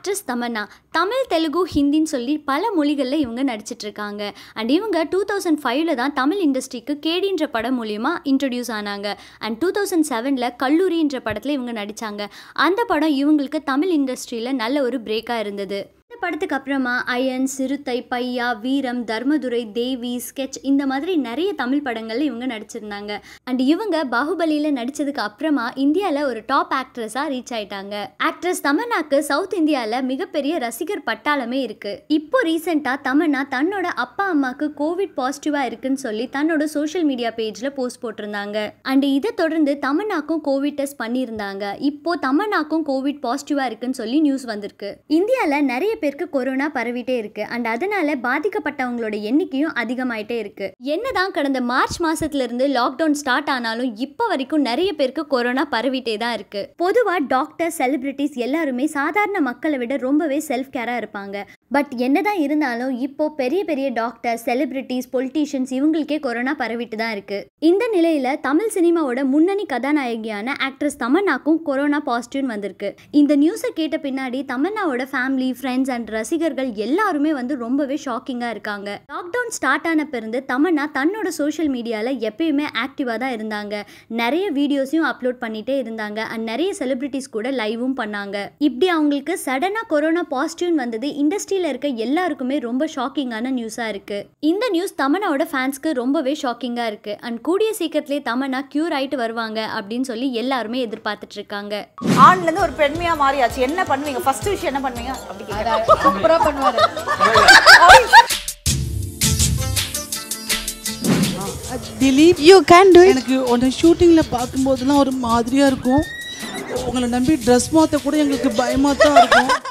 actress Tamannaah Tamil Telugu ஹிந்தின்னு சொல்லி பல மொழிகளில் இவங்க நடிச்சிட்ருக்காங்க அண்ட் இவங்க டூ தௌசண்ட் ஃபைவ்ல தான் தமிழ் இண்டஸ்ட்ரிக்கு கேடின்ற படம் மூலியமாக இன்ட்ரடியூஸ் ஆனாங்க அண்ட் டூ தௌசண்ட் செவனில் கல்லூரின்ற படத்தில் இவங்க நடித்தாங்க அந்த படம் இவங்களுக்கு தமிழ் இண்டஸ்ட்ரியில் நல்ல ஒரு பிரேக்காக இருந்தது படத்துக்கு அப்புறமா அயன் சிறுத்தை பையா வீரம் தர்மதுரை தேவி ஸ்கெச் இந்த மாதிரி நிறைய தமிழ் படங்களில் இவங்க நடிச்சிருந்தாங்க அண்ட் இவங்க பாகுபலியில் நடித்ததுக்கு அப்புறமா இந்தியாவில் ஒரு டாப் ஆக்ட்ரஸாக ரீச் ஆயிட்டாங்க ஆக்ட்ரஸ் தமன்னாக்கு சவுத் இந்தியாவில் மிகப்பெரிய ரசிகர் பட்டாளமே இருக்குது இப்போ ரீசெண்டா தமன்னா தன்னோட அப்பா அம்மாக்கு கோவிட் பாசிட்டிவா இருக்குன்னு சொல்லி தன்னோட சோஷியல் மீடியா பேஜில் போஸ்ட் போட்டிருந்தாங்க அண்ட் இதை தொடர்ந்து தமன்னாக்கும் கோவிட் டெஸ்ட் பண்ணியிருந்தாங்க இப்போ தமன்னாக்கும் கோவிட் பாசிட்டிவா இருக்குன்னு சொல்லி நியூஸ் வந்திருக்கு இந்தியாவில் நிறைய பேர் பேருக்கு கொரோனா பரவிட்டே இருக்கு அண்ட் அதனால பாதிக்கப்பட்டவங்களோட எண்ணிக்கையும் அதிகமாயிட்டே இருக்கு என்னதான் கடந்த மார்ச் மாசத்துல இருந்து லாக்டவுன் ஸ்டார்ட் ஆனாலும் இப்போ வரைக்கும் நிறைய பேருக்கு கொரோனா பரவிட்டே தான் இருக்கு பொதுவா டாக்டர் செலிபிரிட்டிஸ் எல்லாருமே சாதாரண மக்களை விட ரொம்பவே செல்ஃப் கேரா இருப்பாங்க பட் என்ன தான் இருந்தாலும் இப்போ பெரிய பெரிய டாக்டர் செலிபிரிட்டிஸ் பொலிட்டீஷியன்ஸ் இவங்களுக்கே கொரோனா பரவிட்டு தான் இருக்கு இந்த நிலையில தமிழ் சினிமாவோட முன்னணி கதாநாயகியான ஆக்ட்ரஸ் தமன்னாக்கும் கொரோனா பாசிட்டிவ் வந்திருக்கு இந்த நியூஸை கேட்ட பின்னாடி தமன்னாவோட ஃபேமிலி ஃப்ரெண்ட்ஸ் அண்ட் ரசிகர்கள் எல்லாருமே வந்து ரொம்பவே ஷாக்கிங்காக இருக்காங்க லாக்டவுன் ஸ்டார்ட் ஆன பிறந்து தமன்னா தன்னோட சோஷியல் மீடியாவில் எப்பயுமே ஆக்டிவாக தான் இருந்தாங்க நிறைய வீடியோஸையும் அப்லோட் பண்ணிட்டே இருந்தாங்க அண்ட் நிறைய செலிபிரிட்டிஸ் கூட லைவும் பண்ணாங்க இப்படி அவங்களுக்கு சடனாக கொரோனா பாசிட்டிவ் வந்தது இண்டஸ்ட்ரி சிட்டியில் இருக்க எல்லாருக்குமே ரொம்ப ஷாக்கிங்கான நியூஸாக இருக்குது இந்த நியூஸ் தமனாவோட ஃபேன்ஸ்க்கு ரொம்பவே ஷாக்கிங்காக இருக்குது அண்ட் கூடிய சீக்கிரத்திலே தமனா க்யூர் ஆயிட்டு வருவாங்க அப்படின்னு சொல்லி எல்லாருமே எதிர்பார்த்துட்டு இருக்காங்க ஆண்லேருந்து ஒரு பெண்மையாக மாறியாச்சு என்ன பண்ணுவீங்க ஃபர்ஸ்ட் விஷயம் என்ன பண்ணுவீங்க அப்படி சூப்பராக பண்ணுவாரு திலீப் யூ கேன் டூ எனக்கு உன்னை ஷூட்டிங்கில் பார்க்கும்போதெல்லாம் ஒரு மாதிரியாக இருக்கும் உங்களை நம்பி ட்ரெஸ் மாற்ற கூட எங்களுக்கு பயமாக தான் இருக்கும்